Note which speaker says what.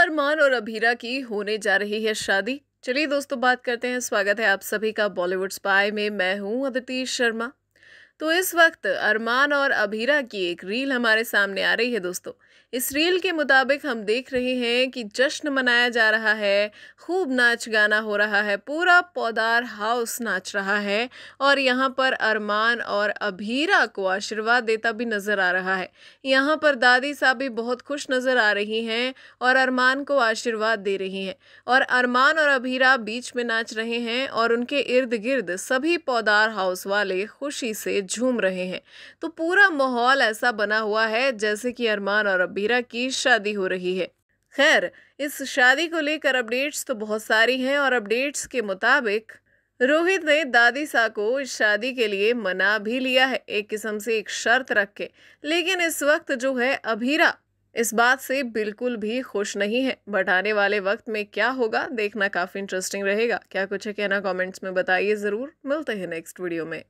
Speaker 1: अरमान और अभीरा की होने जा रही है शादी चलिए दोस्तों बात करते हैं स्वागत है आप सभी का बॉलीवुड स्पाई में मैं हूं अदिति शर्मा तो इस वक्त अरमान और अभीरा की एक रील हमारे सामने आ रही है दोस्तों इस रील के मुताबिक हम देख रहे हैं कि जश्न मनाया जा रहा है खूब नाच गाना हो रहा है पूरा पौदार हाउस नाच रहा है और यहाँ पर अरमान और अभीरा को आशीर्वाद देता भी नज़र आ रहा है यहाँ पर दादी साहब भी बहुत खुश नज़र आ रही हैं और अरमान को आशीर्वाद दे रही हैं और अरमान और अभीरा बीच में नाच रहे हैं और उनके इर्द गिर्द सभी पौदार हाउस वाले खुशी से झूम रहे हैं तो पूरा माहौल ऐसा बना हुआ है जैसे कि अरमान और अबीरा की शादी हो रही है खैर इस शादी को लेकर अपडेट्स तो बहुत सारी हैं और अपडेट्स के मुताबिक रोहित ने दादी सा को इस शादी के लिए मना भी लिया है एक किस्म से एक शर्त रख के लेकिन इस वक्त जो है अभीरा इस बात से बिल्कुल भी खुश नहीं है बट आने वाले वक्त में क्या होगा देखना काफ़ी इंटरेस्टिंग रहेगा क्या कुछ है कहना कमेंट्स में बताइए ज़रूर मिलते हैं नेक्स्ट वीडियो में